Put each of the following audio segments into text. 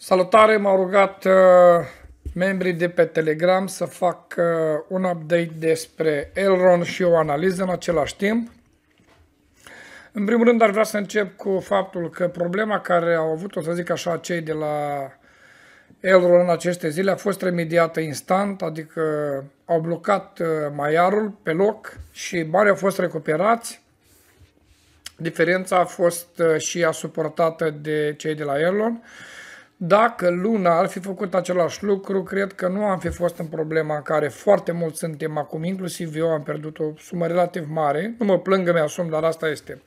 Salutare, m-au rugat uh, membrii de pe Telegram să fac uh, un update despre Elrond și o analiză în același timp. În primul rând ar vrea să încep cu faptul că problema care au avut-o, să zic așa, cei de la Elrond în aceste zile a fost remediată instant, adică au blocat uh, maiarul pe loc și banii au fost recuperați. Diferența a fost uh, și a suportată de cei de la Elrond. Uh, dacă luna ar fi făcut același lucru, cred că nu am fi fost în problema în care foarte mult suntem acum, inclusiv eu am pierdut o sumă relativ mare, nu mă plângă, mi asum, dar asta este.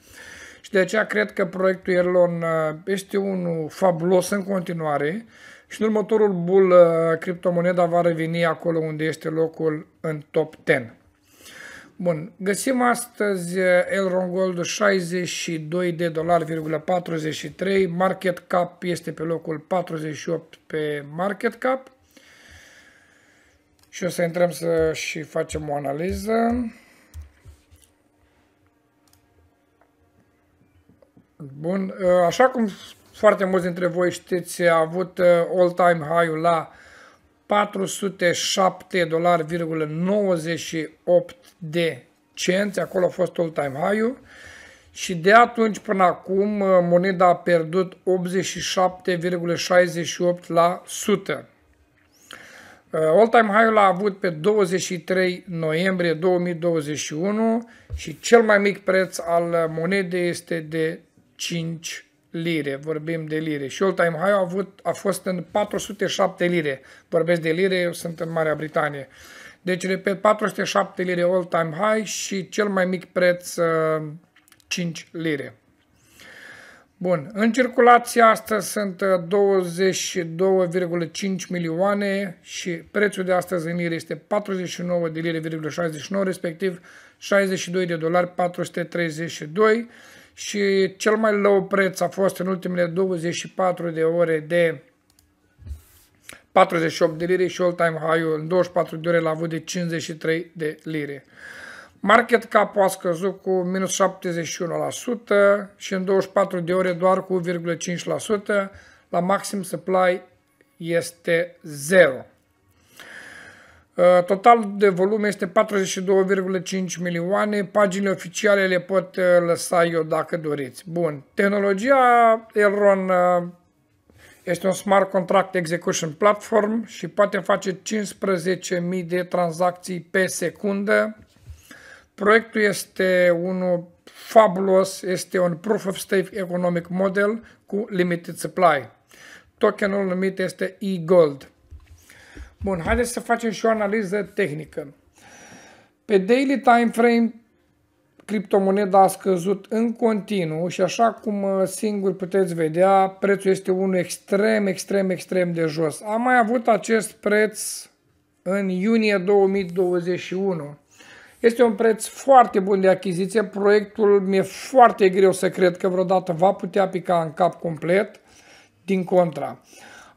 Și de aceea cred că proiectul Elon uh, este unul fabulos în continuare și în următorul bull uh, criptomoneda va reveni acolo unde este locul în top 10. Bun, găsim astăzi Elron Gold 62 de dolari,43, market cap este pe locul 48 pe market cap. Și o să intrăm să și facem o analiză. Bun, eh, așa cum foarte mulți dintre voi știți, a avut eh, all-time high-ul la 407,98 de cenți, acolo a fost all-time high-ul și de atunci până acum uh, moneda a pierdut 87,68%. Uh, all-time high-ul a avut pe 23 noiembrie 2021 și cel mai mic preț al monedei este de 5 lire, vorbim de lire. Și all time high a, avut, a fost în 407 lire. Vorbesc de lire, eu sunt în Marea Britanie. Deci, repet, 407 lire all time high și cel mai mic preț 5 uh, lire. Bun, în circulație astăzi sunt 22,5 uh, milioane și prețul de astăzi în lire este 49 de lire,69, respectiv 62 de dolari 432 și cel mai low preț a fost în ultimele 24 de ore de 48 de lire și all-time high-ul în 24 de ore l-a avut de 53 de lire. Market cap a scăzut cu minus 71% și în 24 de ore doar cu 1,5%. La maxim supply este 0. Uh, Totalul de volum este 42,5 milioane, paginile oficiale le pot uh, lăsa eu dacă doriți. Bun, tehnologia Elron uh, este un smart contract execution platform și poate face 15.000 de tranzacții pe secundă. Proiectul este unul fabulos, este un proof of stake economic model cu limited supply. Tokenul numit este eGold. Bun, haideți să facem și o analiză tehnică. Pe daily time frame, criptomoneda a scăzut în continuu și așa cum uh, singur puteți vedea, prețul este unul extrem, extrem, extrem de jos. Am mai avut acest preț în iunie 2021. Este un preț foarte bun de achiziție, proiectul mi-e foarte greu să cred că vreodată va putea pica în cap complet, din contra.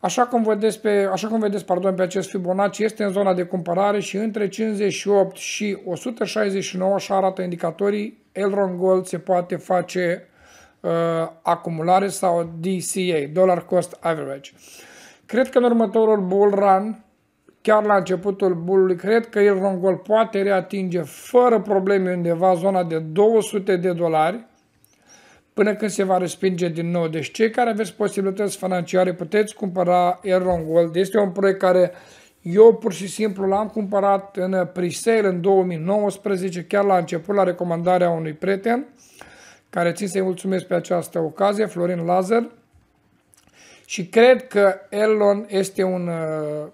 Așa cum vedeți, pe, așa cum vedeți pardon, pe acest Fibonacci, este în zona de cumpărare și între 58 și 169, așa arată indicatorii, Elron Gold se poate face uh, acumulare sau DCA, Dollar Cost Average. Cred că în următorul bull run, chiar la începutul bullului, cred că Elron Gold poate reatinge fără probleme undeva zona de 200 de dolari, până când se va respinge din nou. Deci cei care aveți posibilități financiare puteți cumpăra Aeron Gold. Este un proiect care eu pur și simplu l-am cumpărat în pre-sale în 2019, chiar la început, la recomandarea unui prieten, care țin să-i mulțumesc pe această ocazie, Florin Lazar. Și cred că Elon este un uh,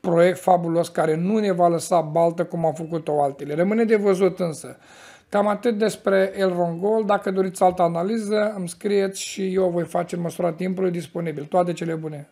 proiect fabulos care nu ne va lăsa baltă cum au făcut-o altele. Rămâne de văzut însă Cam atât despre Elrond Gold. Dacă doriți altă analiză, îmi scrieți și eu voi face în măsura timpului disponibil. Toate cele bune!